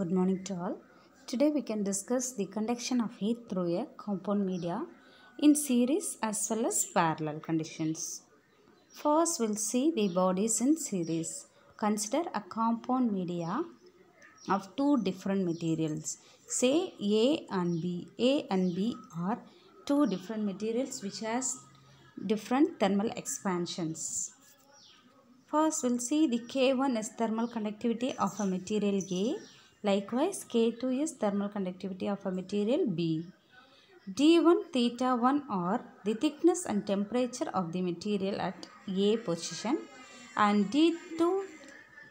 Good morning to all. Today we can discuss the conduction of heat through a compound media in series as well as parallel conditions. First we'll see the bodies in series. Consider a compound media of two different materials. Say A and B. A and B are two different materials which has different thermal expansions. First, we'll see the K1 is thermal conductivity of a material A Likewise, K2 is thermal conductivity of a material B. D1, theta 1 are the thickness and temperature of the material at A position and D2,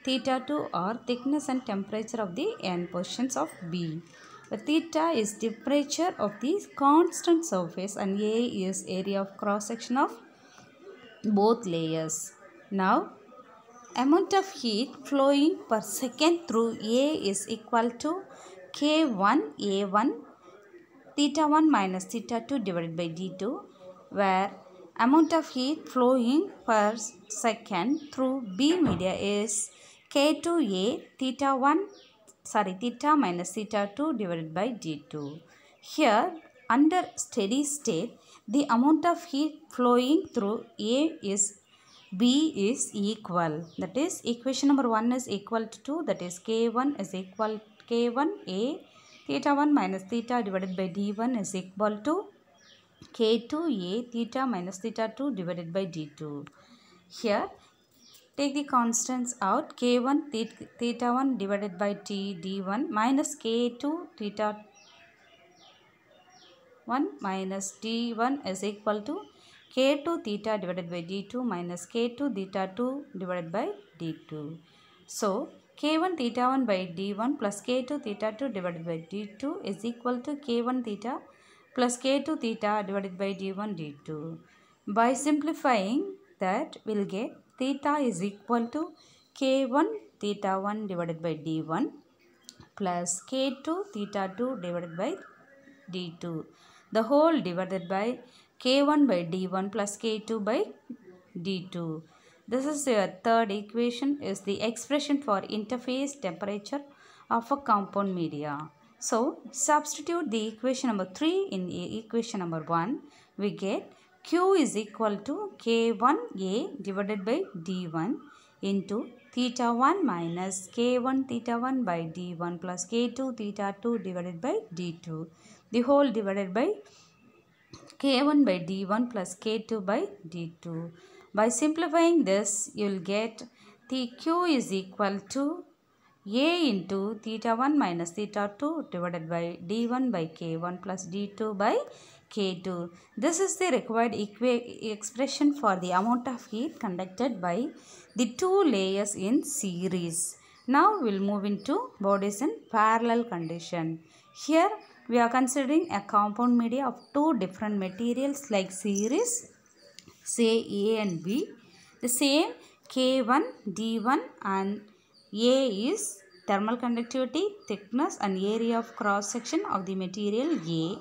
theta 2 are thickness and temperature of the N positions of B. theta is temperature of the constant surface and A is area of cross section of both layers. Now, amount of heat flowing per second through A is equal to K1 A1 theta 1 minus theta 2 divided by D2 where amount of heat flowing per second through B media is K2A theta 1 sorry theta minus theta 2 divided by D2. Here under steady state the amount of heat flowing through A is B is equal. That is equation number 1 is equal to 2. That is K1 is equal K1 A theta 1 minus theta divided by D1 is equal to K2 A theta minus theta 2 divided by D2. Here take the constants out K1 theta 1 divided by T D1 minus K2 theta 1 minus D1 is equal to k2 theta divided by d2 minus k2 theta 2 divided by d2. So, k1 theta 1 by d1 plus k2 theta 2 divided by d2 is equal to k1 theta plus k2 theta divided by d1 d2. By simplifying that, we will get theta is equal to k1 theta 1 divided by d1 plus k2 theta 2 divided by d2. The whole divided by k1 by d1 plus k2 by d2. This is your third equation is the expression for interface temperature of a compound media. So, substitute the equation number 3 in equation number 1. We get Q is equal to K1A divided by D1 into theta 1 minus K1 theta 1 by D1 plus K2 theta 2 divided by D2. The whole divided by k1 by d1 plus k2 by d2. By simplifying this, you will get the q is equal to a into theta 1 minus theta 2 divided by d1 by k1 plus d2 by k2. This is the required expression for the amount of heat conducted by the two layers in series. Now we will move into bodies in parallel condition. Here we are considering a compound media of two different materials like series say A and B. The same K1, D1 and A is thermal conductivity, thickness and area of cross section of the material A.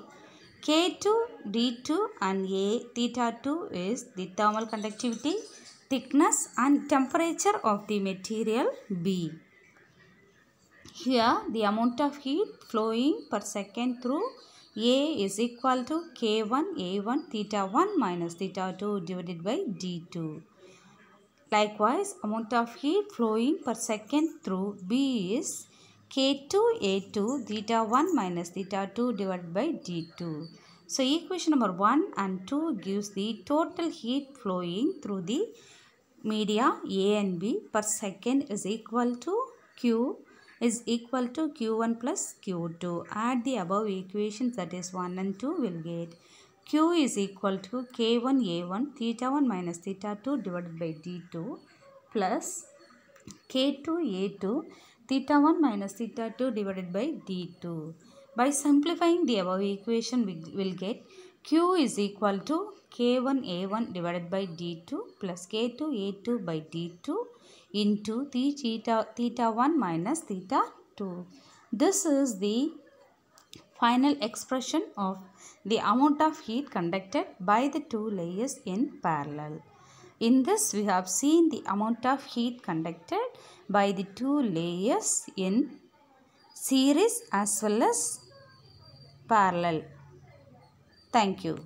K2, D2 and A theta 2 is the thermal conductivity, thickness and temperature of the material B. Here the amount of heat flowing per second through A is equal to K1 A1 theta 1 minus theta 2 divided by D2. Likewise, amount of heat flowing per second through B is K2 A2 theta 1 minus theta 2 divided by D2. So, equation number 1 and 2 gives the total heat flowing through the media A and B per second is equal to Q is equal to Q1 plus Q2. Add the above equations that is 1 and 2 will get Q is equal to K1 A1 theta 1 minus theta 2 divided by D2 plus K2 A2 theta 1 minus theta 2 divided by D2. By simplifying the above equation we will get Q is equal to K1 A1 divided by D2 plus K2 A2 by D2 into theta, theta 1 minus theta 2. This is the final expression of the amount of heat conducted by the two layers in parallel. In this, we have seen the amount of heat conducted by the two layers in series as well as parallel. Thank you.